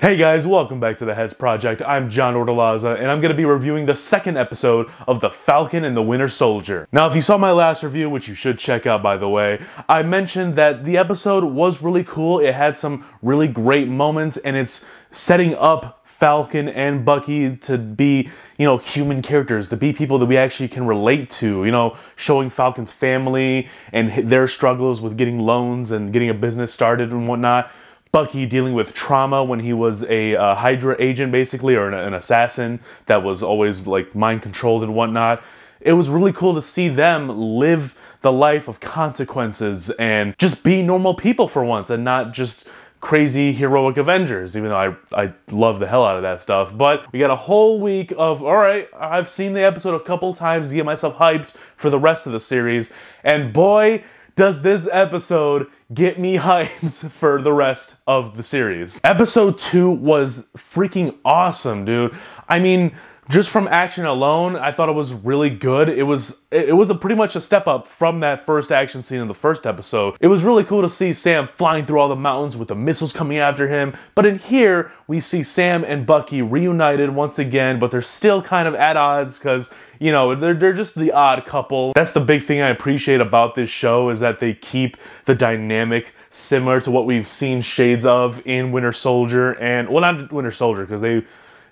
Hey guys, welcome back to the Heads Project. I'm John Ortolaza, and I'm going to be reviewing the second episode of The Falcon and the Winter Soldier. Now, if you saw my last review, which you should check out by the way, I mentioned that the episode was really cool, it had some really great moments, and it's setting up Falcon and Bucky to be, you know, human characters, to be people that we actually can relate to, you know, showing Falcon's family and their struggles with getting loans and getting a business started and whatnot. Bucky dealing with trauma when he was a uh, Hydra agent, basically, or an, an, assassin that was always like mind controlled and whatnot. It was really cool to see them live the life of consequences and just be normal people for once and not just crazy heroic Avengers, even though I, I love the hell out of that stuff. But we got a whole week of, all right, I've seen the episode a couple times to get myself hyped for the rest of the series. And boy, does this episode get me hyped for the rest of the series. Episode 2 was freaking awesome, dude. I mean, just from action alone, I thought it was really good. It was it was a pretty much a step up from that first action scene in the first episode. It was really cool to see Sam flying through all the mountains with the missiles coming after him. But in here, we see Sam and Bucky reunited once again, but they're still kind of at odds because you know, they're, they're just the odd couple. That's the big thing I appreciate about this show is that they keep the dynamic similar to what we've seen shades of in Winter Soldier and, well, not Winter Soldier because they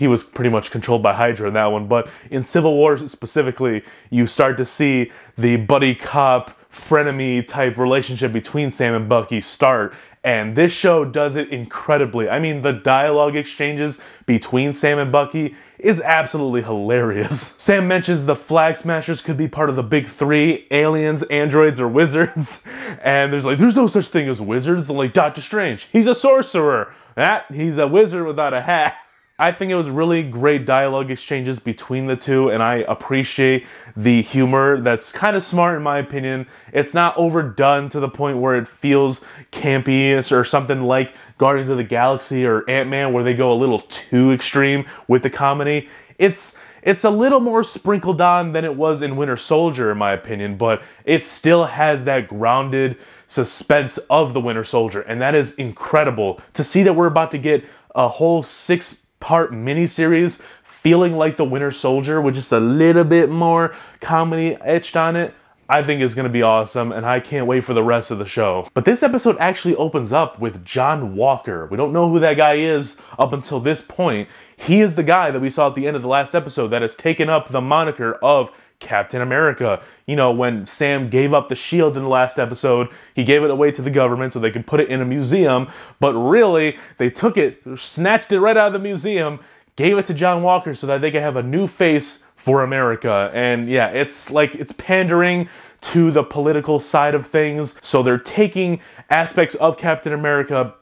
he was pretty much controlled by Hydra in that one. But in Civil War specifically, you start to see the buddy cop frenemy type relationship between Sam and Bucky start. And this show does it incredibly. I mean, the dialogue exchanges between Sam and Bucky is absolutely hilarious. Sam mentions the Flag Smashers could be part of the big three aliens, androids, or wizards. And there's like, there's no such thing as wizards. And like, Doctor Strange, he's a sorcerer. That, ah, he's a wizard without a hat. I think it was really great dialogue exchanges between the two, and I appreciate the humor that's kind of smart in my opinion. It's not overdone to the point where it feels campy or something like Guardians of the Galaxy or Ant Man, where they go a little too extreme with the comedy. It's it's a little more sprinkled on than it was in Winter Soldier, in my opinion, but it still has that grounded suspense of the Winter Soldier, and that is incredible to see that we're about to get a whole six part miniseries feeling like the Winter Soldier with just a little bit more comedy etched on it. I think is going to be awesome, and I can't wait for the rest of the show. But this episode actually opens up with John Walker. We don't know who that guy is up until this point. He is the guy that we saw at the end of the last episode that has taken up the moniker of Captain America. You know, when Sam gave up the shield in the last episode, he gave it away to the government so they could put it in a museum, but really, they took it, snatched it right out of the museum, gave it to John Walker so that they could have a new face for America. And yeah, it's like it's pandering to the political side of things. So they're taking aspects of Captain America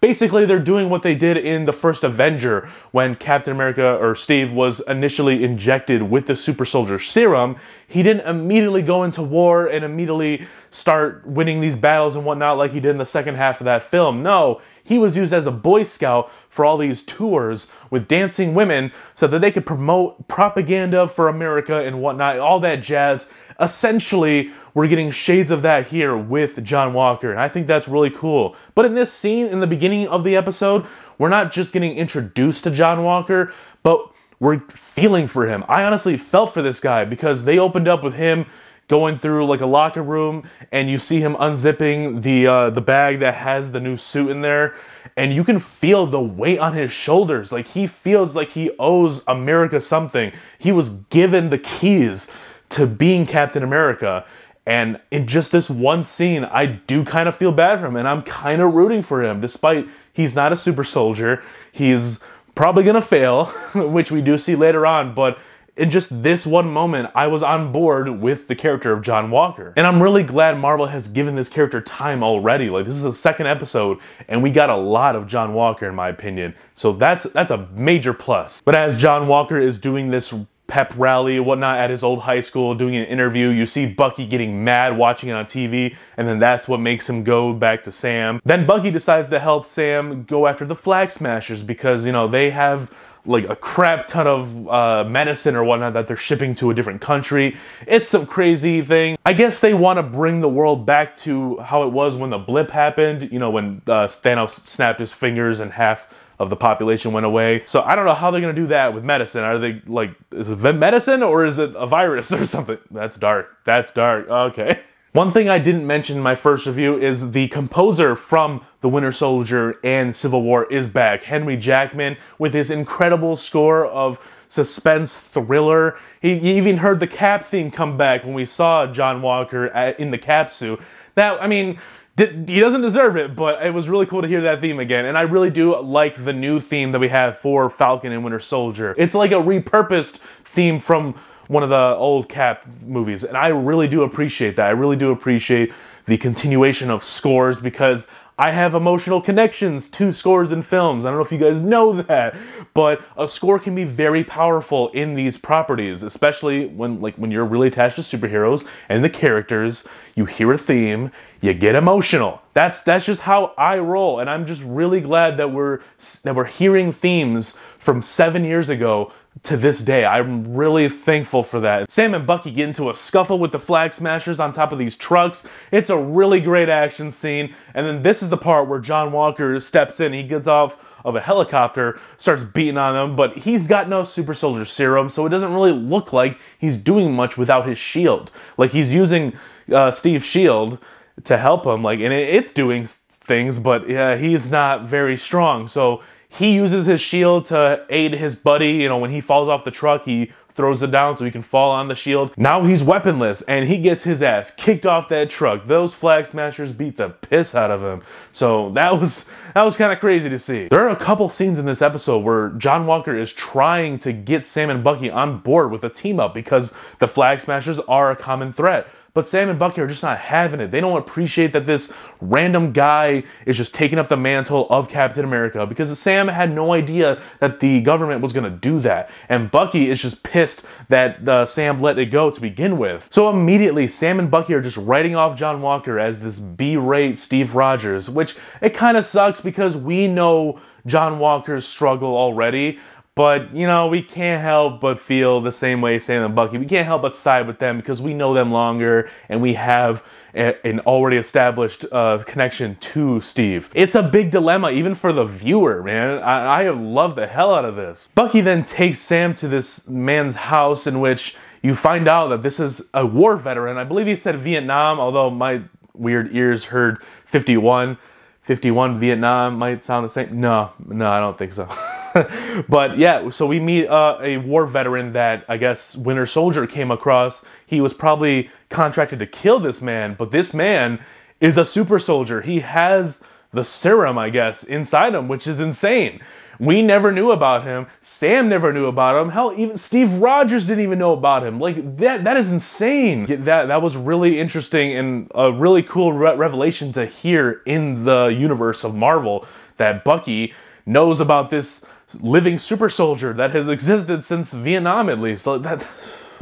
basically they're doing what they did in the first Avenger when Captain America or Steve was initially injected with the super soldier serum. He didn't immediately go into war and immediately start winning these battles and whatnot like he did in the second half of that film. No, he was used as a Boy Scout for all these tours with dancing women so that they could promote propaganda for America and whatnot, all that jazz essentially, we're getting shades of that here with John Walker, and I think that's really cool. But in this scene, in the beginning of the episode, we're not just getting introduced to John Walker, but we're feeling for him. I honestly felt for this guy because they opened up with him going through like a locker room and you see him unzipping the uh, the bag that has the new suit in there and you can feel the weight on his shoulders like he feels like he owes America something he was given the keys to being Captain America. And in just this one scene, I do kind of feel bad for him, and I'm kind of rooting for him, despite he's not a super soldier. He's probably gonna fail, which we do see later on, but in just this one moment, I was on board with the character of John Walker. And I'm really glad Marvel has given this character time already. Like this is the second episode and we got a lot of John Walker in my opinion. So that's that's a major plus. But as John Walker is doing this pep rally, whatnot, at his old high school doing an interview. You see Bucky getting mad watching it on TV, and then that's what makes him go back to Sam. Then Bucky decides to help Sam go after the Flag Smashers because, you know, they have like a crap ton of uh, medicine or whatnot that they're shipping to a different country. It's some crazy thing. I guess they want to bring the world back to how it was when the blip happened, you know, when uh, Thanos snapped his fingers and half of the population went away. So I don't know how they're gonna do that with medicine. Are they like, is it medicine or is it a virus or something? That's dark. That's dark. Okay. One thing I didn't mention in my first review is the composer from The Winter Soldier and Civil War is back, Henry Jackman, with his incredible score of suspense thriller. He, he even heard the Cap theme come back when we saw John Walker at, in the Cap suit. That I mean, did, he doesn't deserve it, but it was really cool to hear that theme again. And I really do like the new theme that we have for Falcon and Winter Soldier. It's like a repurposed theme from one of the old Cap movies, and I really do appreciate that. I really do appreciate the continuation of scores because I have emotional connections to scores and films. I don't know if you guys know that, but a score can be very powerful in these properties, especially when like when you're really attached to superheroes and the characters, you hear a theme, you get emotional. That's that's just how I roll and I'm just really glad that we're that we're hearing themes from 7 years ago to this day. I'm really thankful for that. Sam and Bucky get into a scuffle with the flag smashers on top of these trucks. It's a really great action scene. And then this is the part where John Walker steps in. He gets off of a helicopter, starts beating on them, but he's got no super soldier serum, so it doesn't really look like he's doing much without his shield. Like he's using uh, Steve's shield to help him, like, and it's doing things, but yeah, he's not very strong. So he uses his shield to aid his buddy. You know, when he falls off the truck, he throws it down so he can fall on the shield. Now he's weaponless and he gets his ass kicked off that truck. Those flag smashers beat the piss out of him. So that was that was kind of crazy to see. There are a couple scenes in this episode where John Walker is trying to get Sam and Bucky on board with a team up because the flag smashers are a common threat. But Sam and Bucky are just not having it. They don't appreciate that this random guy is just taking up the mantle of Captain America because Sam had no idea that the government was going to do that. And Bucky is just pissed that uh, Sam let it go to begin with. So immediately, Sam and Bucky are just writing off John Walker as this B rate Steve Rogers, which it kind of sucks because we know John Walker's struggle already. But, you know, we can't help but feel the same way Sam and Bucky. We can't help but side with them because we know them longer and we have a, an already established uh, connection to Steve. It's a big dilemma, even for the viewer, man. I, I love the hell out of this. Bucky then takes Sam to this man's house in which you find out that this is a war veteran. I believe he said Vietnam, although my weird ears heard 51. 51 Vietnam might sound the same. No, no, I don't think so. but yeah, so we meet uh, a war veteran that I guess Winter Soldier came across. He was probably contracted to kill this man, but this man is a super soldier. He has the serum, I guess, inside him, which is insane. We never knew about him. Sam never knew about him. Hell, even Steve Rogers didn't even know about him. Like that that is insane. That that was really interesting and a really cool re- revelation to hear in the universe of Marvel that Bucky knows about this living super soldier that has existed since Vietnam, at least. Like that,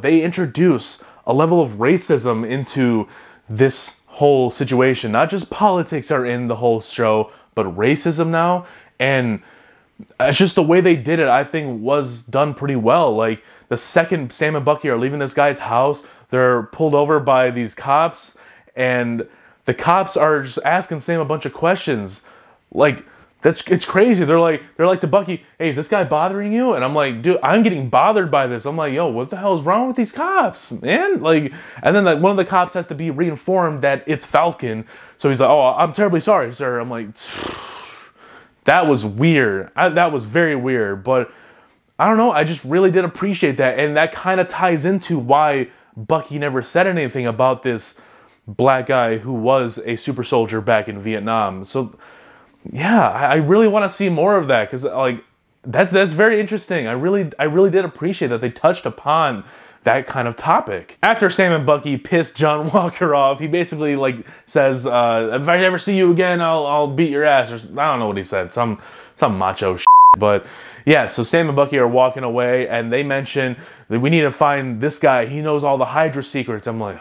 they introduce a level of racism into this whole situation. Not just politics are in the whole show, but racism now. And it's uh, just the way they did it, I think, was done pretty well. Like, the second Sam and Bucky are leaving this guy's house, they're pulled over by these cops, and the cops are just asking Sam a bunch of questions. Like, that's it's crazy. They're like they're like to Bucky, hey, is this guy bothering you? And I'm like, dude, I'm getting bothered by this. I'm like, yo, what the hell is wrong with these cops, man? Like, and then like one of the cops has to be reinformed that it's Falcon. So he's like, oh, I'm terribly sorry, sir. I'm like, that was weird. I, that was very weird. But I don't know. I just really did appreciate that, and that kind of ties into why Bucky never said anything about this black guy who was a super soldier back in Vietnam. So yeah, I, I really want to see more of that because like that's that's very interesting. I really I really did appreciate that they touched upon that kind of topic. After Sam and Bucky piss John Walker off, he basically like says, uh, "If I ever see you again, I'll I'll beat your ass." Or I don't know what he said. Some some macho. Shit. But yeah, so Sam and Bucky are walking away, and they mention that we need to find this guy. He knows all the Hydra secrets. I'm like,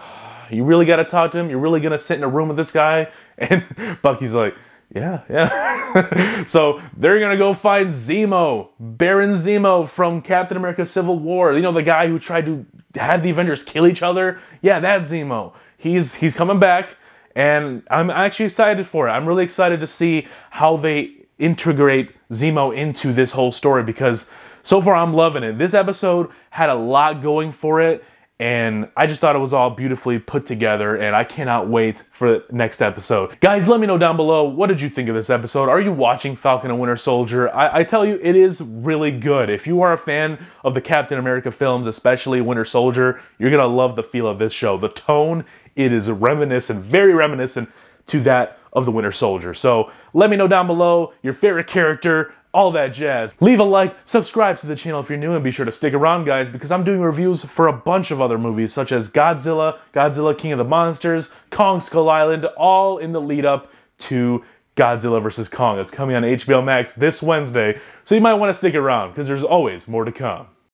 you really got to talk to him. You're really gonna sit in a room with this guy? And Bucky's like yeah, yeah. so they're gonna go find Zemo, Baron Zemo from Captain America: Civil War. You know the guy who tried to have the Avengers kill each other. Yeah, that Zemo. He's he's coming back, and I'm actually excited for it. I'm really excited to see how they integrate Zemo into this whole story because so far I'm loving it. This episode had a lot going for it and I just thought it was all beautifully put together, and I cannot wait for the next episode. Guys, let me know down below what did you think of this episode? Are you watching Falcon and Winter Soldier? I, I tell you, it is really good. If you are a fan of the Captain America films, especially Winter Soldier, you're gonna love the feel of this show. The tone, it is reminiscent, very reminiscent to that of the Winter Soldier. So let me know down below your favorite character, all that jazz. Leave a like, subscribe to the channel if you're new, and be sure to stick around, guys, because I'm doing reviews for a bunch of other movies, such as Godzilla, Godzilla King of the Monsters, Kong Skull Island, all in the lead up to Godzilla vs. Kong. It's coming on HBO Max this Wednesday, so you might want to stick around, because there's always more to come.